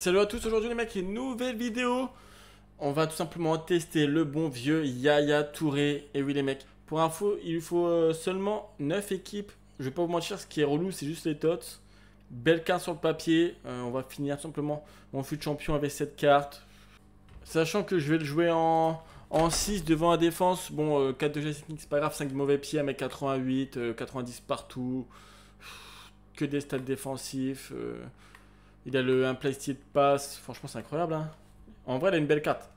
Salut à tous, aujourd'hui les mecs, une nouvelle vidéo On va tout simplement tester le bon vieux Yaya Touré Et oui les mecs, pour info, il faut euh, seulement 9 équipes Je vais pas vous mentir, ce qui est relou, c'est juste les tots Belkin sur le papier, euh, on va finir simplement mon fut champion avec cette carte Sachant que je vais le jouer en, en 6 devant la défense Bon, 4 euh, de technique, c'est pas grave, 5 mauvais pieds, avec 88, 90 partout Que des stats défensifs il a le de pass. Franchement, c'est incroyable. Hein. En vrai, il a une belle carte.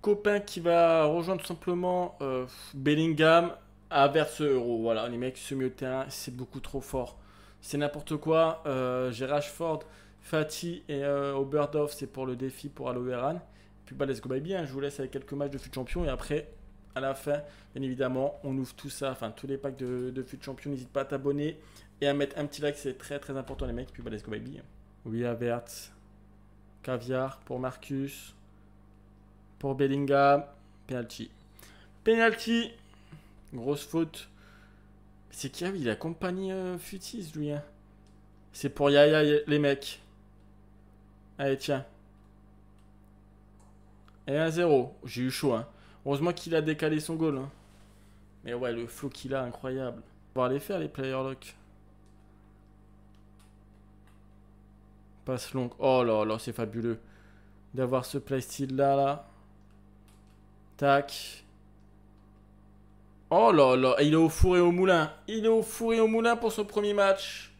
Copain qui va rejoindre tout simplement euh, Bellingham à Verse Euro. Voilà, les mecs, ce milieu terrain, c'est beaucoup trop fort. C'est n'importe quoi. Euh, J'ai Rashford, Fatih et euh, Oberdorf, c'est pour le défi pour Alouéran. Puis bah, let's go baby. Hein. Je vous laisse avec quelques matchs de fut champion et après, à la fin, bien évidemment, on ouvre tout ça, enfin tous les packs de, de fut champion. N'hésite pas à t'abonner et à mettre un petit like, c'est très très important les mecs. Puis bah, let's go baby. Oui, Avert. Caviar pour Marcus. Pour Bellingham. Penalty. Penalty. Grosse faute. C'est qui il accompagne euh, Futis, lui. Hein. C'est pour Yaya, les mecs. Allez, tiens. Et 1-0. J'ai eu chaud. Hein. Heureusement qu'il a décalé son goal. Hein. Mais ouais, le flow qu'il a, incroyable. On va aller faire les player lock. Passe longue. Oh là là, c'est fabuleux. D'avoir ce playstyle là, là. Tac. Oh là là, il est au four et au moulin. Il est au four et au moulin pour son premier match.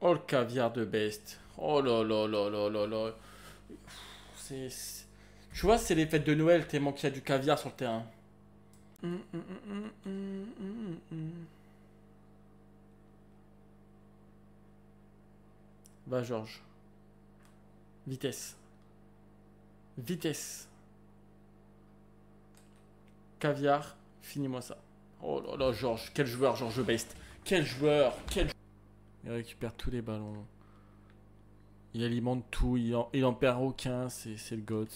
Oh le caviar de best. Oh là là là là là là. Tu vois, c'est les fêtes de Noël tellement qu'il y a du caviar sur le terrain. Hum, hum, hum, Va bah, Georges. Vitesse. Vitesse. Caviar, finis-moi ça. Oh là là, Georges, quel joueur, Georges Best. Quel joueur, quel Il récupère tous les ballons. Il alimente tout, il n'en perd aucun, c'est le GOAT.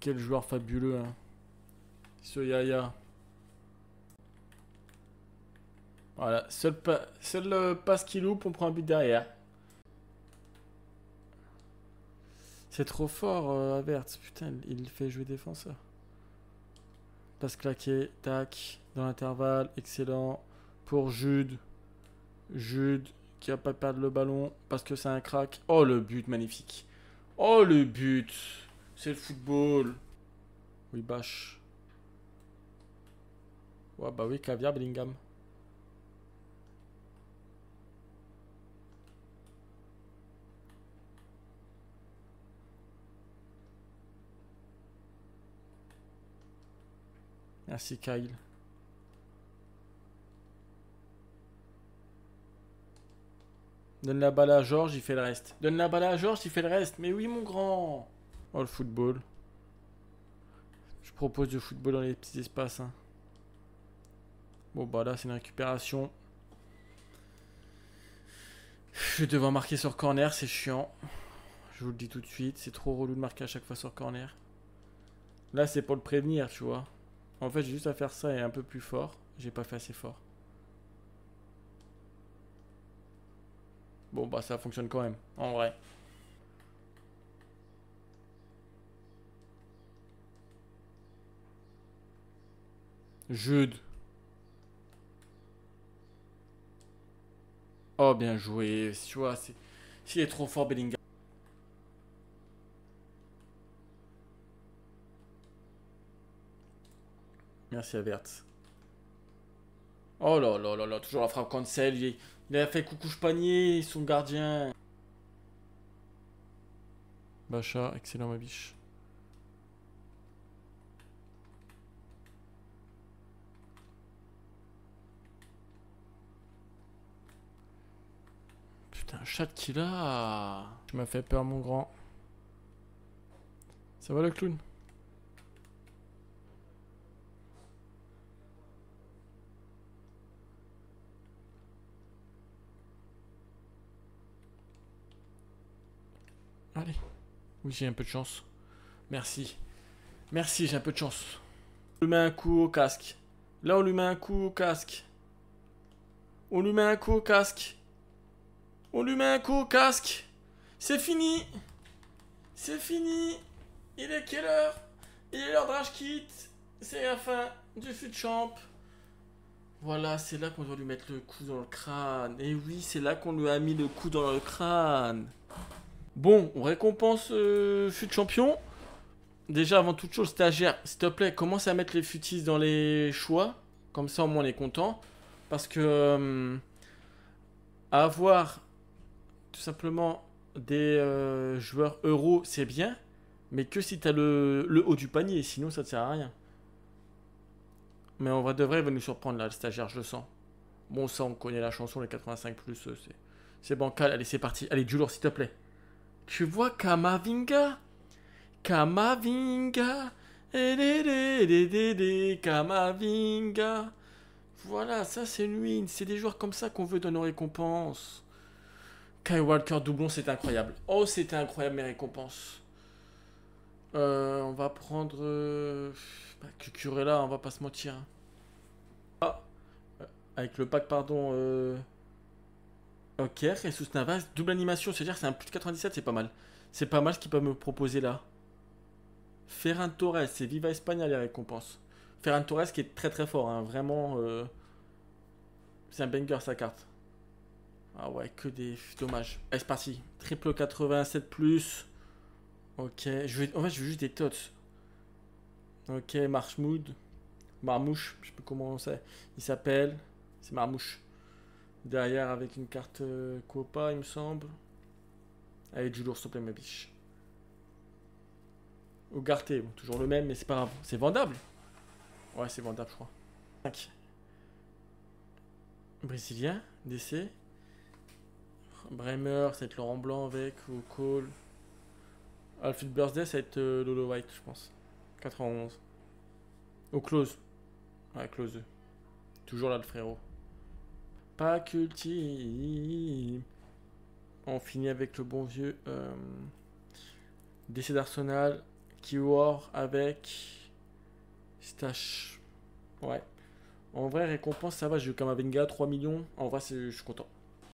Quel joueur fabuleux, hein. Ce Yaya. Voilà, seul, le seul euh, passe qui loupe, on prend un but derrière. C'est trop fort, euh, Putain, il fait jouer défenseur. Passe claqué, tac, dans l'intervalle, excellent. Pour Jude. Jude qui a pas perdre le ballon parce que c'est un crack. Oh le but magnifique. Oh le but. C'est le football. Oui, bâche. Ouais, bah oui, caviar, Bellingham. Merci Kyle. Donne la balle à Georges, il fait le reste. Donne la balle à Georges, il fait le reste. Mais oui, mon grand. Oh, le football. Je propose du football dans les petits espaces. Hein. Bon, bah là, c'est une récupération. Je vais devoir marquer sur corner, c'est chiant. Je vous le dis tout de suite, c'est trop relou de marquer à chaque fois sur corner. Là, c'est pour le prévenir, tu vois. En fait, j'ai juste à faire ça et un peu plus fort. J'ai pas fait assez fort. Bon, bah ça fonctionne quand même, en vrai. Jude. Oh, bien joué. Tu vois, est... s'il est trop fort, Bellingham. Merci à Oh là là là là, toujours la frappe cancel. Il, il a fait coucou panier, son gardien. Bacha, excellent ma biche. Putain, chat qu'il a Tu m'as fait peur mon grand. Ça va le clown Allez. Oui, j'ai un peu de chance. Merci. Merci, j'ai un peu de chance. On lui met un coup au casque. Là, on lui met un coup au casque. On lui met un coup au casque. On lui met un coup au casque. C'est fini. C'est fini. Il est quelle heure Il est l'heure rage kit C'est la fin du fut champ. Voilà, c'est là qu'on doit lui mettre le coup dans le crâne. Et oui, c'est là qu'on lui a mis le coup dans le crâne. Bon, on récompense euh, fut champion. Déjà, avant toute chose, stagiaire, s'il te plaît, commence à mettre les futis dans les choix. Comme ça, au moins, on est content. Parce que euh, avoir tout simplement des euh, joueurs euros, c'est bien. Mais que si t'as le, le haut du panier, sinon ça ne sert à rien. Mais on va de vrai, il va nous surprendre là, le stagiaire, je le sens. Bon, ça, on connaît la chanson, les 85, c'est bancal. Allez, c'est parti. Allez, du lourd, s'il te plaît. Tu vois Kamavinga Kamavinga eh, Kamavinga Voilà, ça c'est une win. C'est des joueurs comme ça qu'on veut donner nos récompenses. Kai Walker doublon, c'est incroyable. Oh, c'était incroyable mes récompenses. Euh, on va prendre... Euh, bah, Cucurella, on va pas se mentir. Hein. Ah, euh, avec le pack, pardon... Euh, Ok, Jesus Navas, double animation, c'est-à-dire c'est un plus de 97, c'est pas mal. C'est pas mal ce qu'il peut me proposer là. Ferran Torres, c'est Viva España les récompenses. Ferran Torres qui est très très fort, hein. vraiment. Euh, c'est un banger sa carte. Ah ouais, que des. Dommage. Allez, eh, c'est parti. Triple 87 plus. Ok, je vais... en fait je veux juste des tots. Ok, Marshmood. Marmouche, je sais plus comment on Il s'appelle. C'est Marmouche. Derrière avec une carte Copa, euh, il me semble. Allez, du lourd, s'il te plaît, ma biche. Au toujours le même, mais c'est pas grave. C'est vendable Ouais, c'est vendable, je crois. 5. Brésilien, DC. Bremer, ça va être Laurent Blanc avec, ou Cole. Alfred Birthday, ça va être euh, Lolo White, je pense. 91. Au close. Ouais, close. Toujours là, le frérot. Pas culti. On finit avec le bon vieux euh, décès d'Arsenal. Keyword avec Stache. Ouais. En vrai, récompense, ça va. J'ai eu Kamavinga, 3 millions. En vrai, je suis content.